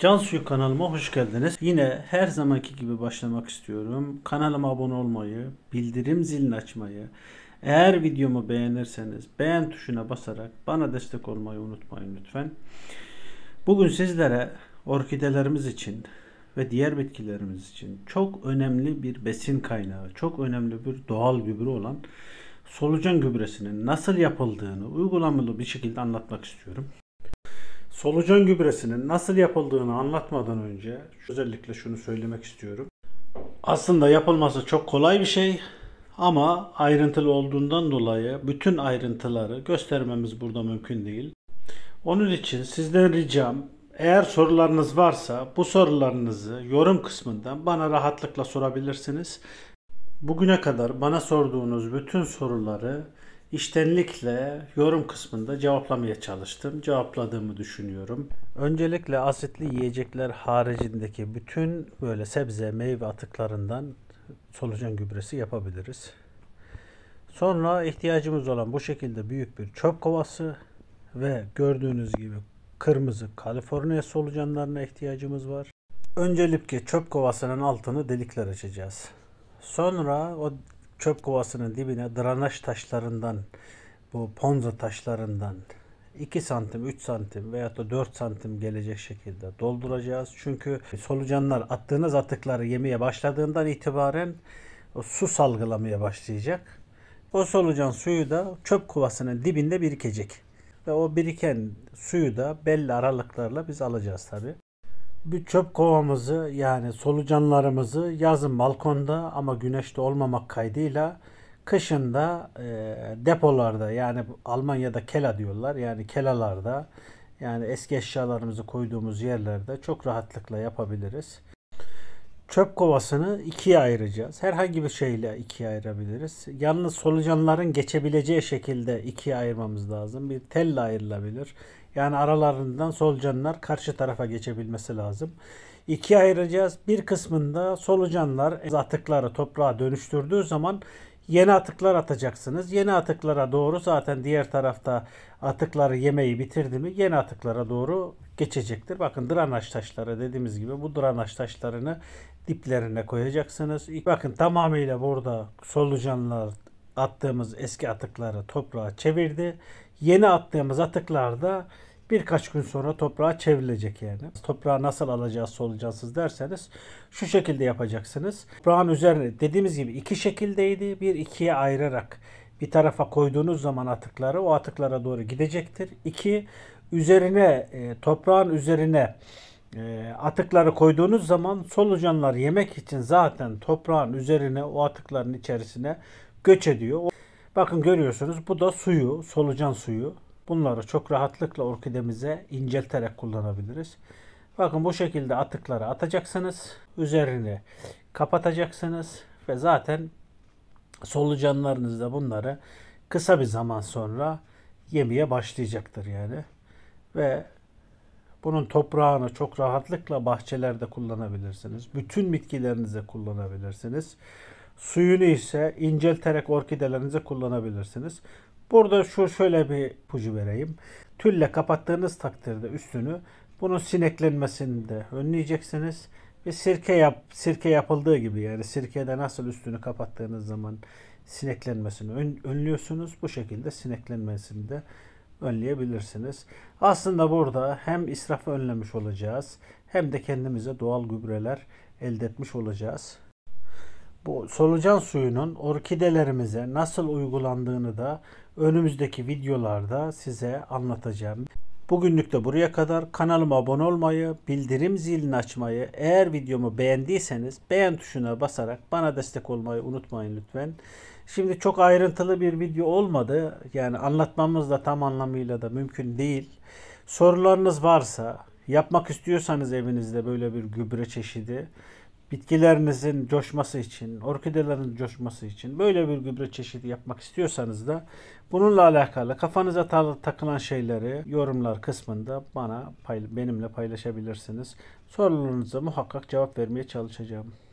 Can Suyu kanalıma hoş geldiniz. Yine her zamanki gibi başlamak istiyorum. Kanalıma abone olmayı, bildirim zilini açmayı, eğer videomu beğenirseniz beğen tuşuna basarak bana destek olmayı unutmayın lütfen. Bugün sizlere orkidelerimiz için ve diğer bitkilerimiz için çok önemli bir besin kaynağı, çok önemli bir doğal gübre olan solucan gübresinin nasıl yapıldığını uygulamalı bir şekilde anlatmak istiyorum. Solucan gübresinin nasıl yapıldığını anlatmadan önce özellikle şunu söylemek istiyorum. Aslında yapılması çok kolay bir şey ama ayrıntılı olduğundan dolayı bütün ayrıntıları göstermemiz burada mümkün değil. Onun için sizden ricam eğer sorularınız varsa bu sorularınızı yorum kısmından bana rahatlıkla sorabilirsiniz. Bugüne kadar bana sorduğunuz bütün soruları İştenlikle yorum kısmında cevaplamaya çalıştım. Cevapladığımı düşünüyorum. Öncelikle asitli yiyecekler haricindeki bütün böyle sebze, meyve atıklarından solucan gübresi yapabiliriz. Sonra ihtiyacımız olan bu şekilde büyük bir çöp kovası ve gördüğünüz gibi kırmızı Kaliforniya solucanlarına ihtiyacımız var. Öncelikle çöp kovasının altını delikler açacağız. Sonra o çöp kovasının dibine dranaj taşlarından bu ponza taşlarından 2 santim, 3 santim veya da 4 santim gelecek şekilde dolduracağız. Çünkü solucanlar attığınız atıkları yemeye başladığından itibaren su salgılamaya başlayacak. O solucan suyu da çöp kovasının dibinde birikecek. Ve o biriken suyu da belli aralıklarla biz alacağız tabi bir çöp kovamızı yani solucanlarımızı yazın balkonda ama güneşte olmamak kaydıyla kışında e, depolarda yani Almanya'da kela diyorlar yani kelalarda yani eski eşyalarımızı koyduğumuz yerlerde çok rahatlıkla yapabiliriz çöp kovasını ikiye ayıracağız. Herhangi bir şeyle ikiye ayırabiliriz. Yalnız solucanların geçebileceği şekilde ikiye ayırmamız lazım. Bir telle ayrılabilir. Yani aralarından solucanlar karşı tarafa geçebilmesi lazım. İkiye ayıracağız. Bir kısmında solucanlar atıkları toprağa dönüştürdüğü zaman yeni atıklar atacaksınız. Yeni atıklara doğru zaten diğer tarafta atıkları yemeyi bitirdi mi yeni atıklara doğru geçecektir. Bakın dranaç taşları dediğimiz gibi bu dranaç taşlarını diplerine koyacaksınız. Bakın tamamıyla burada solucanlar attığımız eski atıkları toprağa çevirdi. Yeni attığımız atıklar da birkaç gün sonra toprağa çevrilecek yani. Toprağı nasıl alacağız solucansız derseniz şu şekilde yapacaksınız. Toprağın üzerine dediğimiz gibi iki şekildeydi. Bir ikiye ayırarak bir tarafa koyduğunuz zaman atıkları o atıklara doğru gidecektir. İki üzerine e, toprağın üzerine e, atıkları koyduğunuz zaman solucanlar yemek için zaten toprağın üzerine o atıkların içerisine göç ediyor. Bakın görüyorsunuz bu da suyu, solucan suyu. Bunları çok rahatlıkla orkidemize incelterek kullanabiliriz. Bakın bu şekilde atıkları atacaksınız. Üzerini kapatacaksınız ve zaten solucanlarınız da bunları kısa bir zaman sonra yemeye başlayacaktır yani. Ve bunun toprağını çok rahatlıkla bahçelerde kullanabilirsiniz. Bütün bitkilerinize kullanabilirsiniz. Suyunu ise incelterek orkidelerinize kullanabilirsiniz. Burada şu şöyle bir pucu vereyim. Tülle kapattığınız takdirde üstünü bunun sineklenmesini de önleyeceksiniz. Ve sirke yap sirke yapıldığı gibi yani sirkede nasıl üstünü kapattığınız zaman sineklenmesini ön, önlüyorsunuz. Bu şekilde sineklenmesini de önleyebilirsiniz. Aslında burada hem israfı önlemiş olacağız hem de kendimize doğal gübreler elde etmiş olacağız. Bu solucan suyunun orkidelerimize nasıl uygulandığını da önümüzdeki videolarda size anlatacağım. Bugünlük de buraya kadar. Kanalıma abone olmayı, bildirim zilini açmayı, eğer videomu beğendiyseniz beğen tuşuna basarak bana destek olmayı unutmayın lütfen. Şimdi çok ayrıntılı bir video olmadı. Yani anlatmamız da tam anlamıyla da mümkün değil. Sorularınız varsa, yapmak istiyorsanız evinizde böyle bir gübre çeşidi, bitkilerinizin coşması için, orkidelerin coşması için böyle bir gübre çeşidi yapmak istiyorsanız da bununla alakalı kafanıza takılan şeyleri yorumlar kısmında bana benimle paylaşabilirsiniz. Sorularınıza muhakkak cevap vermeye çalışacağım.